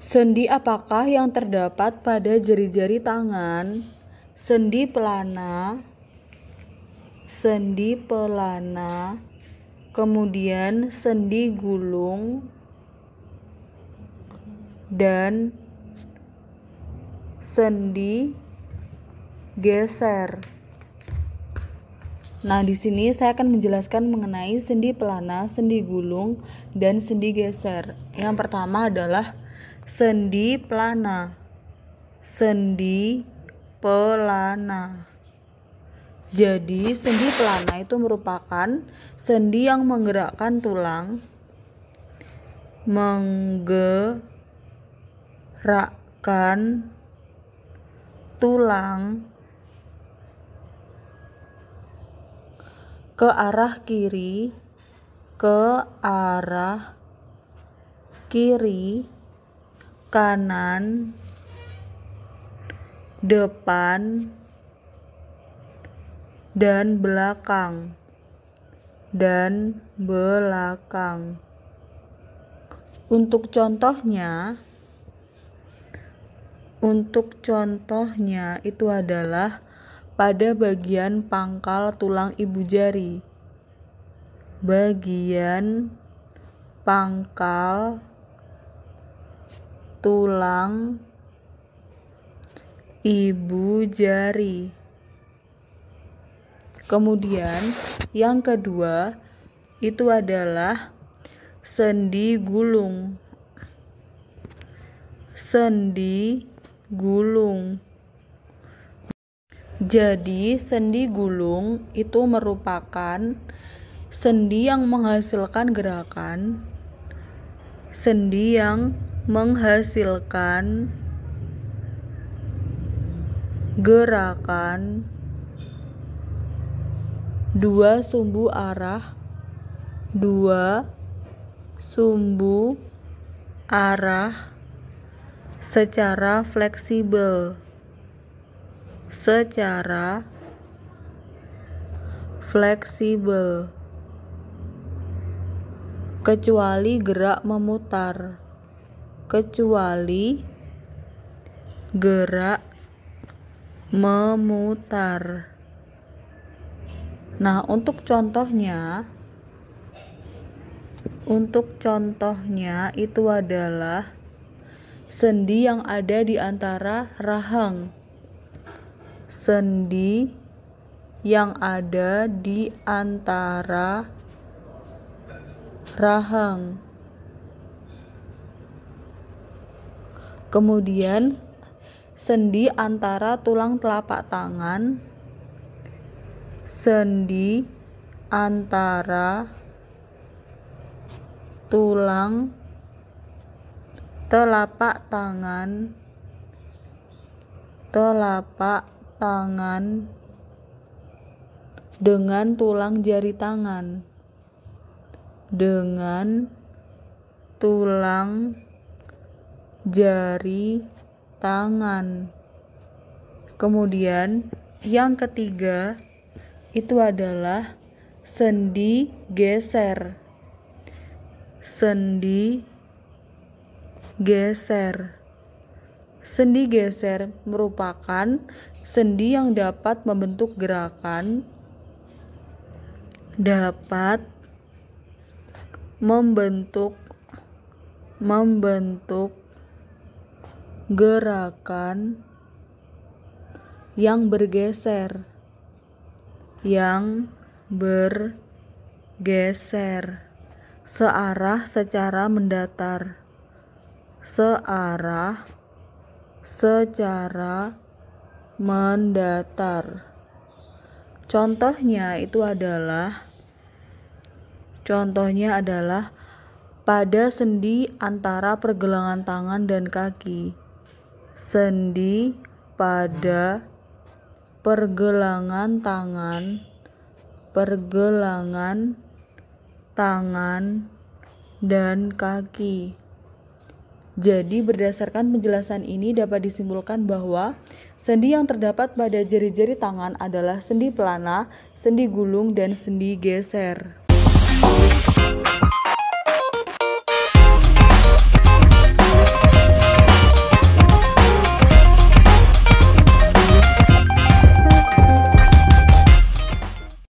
Sendi apakah yang terdapat pada jari-jari tangan? Sendi pelana, sendi pelana, kemudian sendi gulung, dan sendi geser. Nah, di sini saya akan menjelaskan mengenai sendi pelana, sendi gulung, dan sendi geser. Yang pertama adalah sendi pelana. Sendi pelana. Jadi, sendi pelana itu merupakan sendi yang menggerakkan tulang menggerakkan tulang ke arah kiri ke arah kiri kanan depan dan belakang dan belakang untuk contohnya untuk contohnya itu adalah pada bagian pangkal tulang ibu jari. Bagian pangkal tulang ibu jari. Kemudian, yang kedua itu adalah sendi gulung. Sendi gulung jadi, sendi gulung itu merupakan sendi yang menghasilkan gerakan, sendi yang menghasilkan gerakan dua sumbu arah dua sumbu arah secara fleksibel secara fleksibel kecuali gerak memutar kecuali gerak memutar nah untuk contohnya untuk contohnya itu adalah sendi yang ada di antara rahang sendi yang ada di antara rahang. Kemudian sendi antara tulang telapak tangan, sendi antara tulang telapak tangan, telapak tangan dengan tulang jari tangan dengan tulang jari tangan kemudian yang ketiga itu adalah sendi geser sendi geser Sendi geser merupakan sendi yang dapat membentuk gerakan dapat membentuk membentuk gerakan yang bergeser yang bergeser searah secara mendatar searah secara mendatar. Contohnya itu adalah contohnya adalah pada sendi antara pergelangan tangan dan kaki. Sendi pada pergelangan tangan pergelangan tangan dan kaki. Jadi, berdasarkan penjelasan ini dapat disimpulkan bahwa sendi yang terdapat pada jari-jari tangan adalah sendi pelana, sendi gulung, dan sendi geser.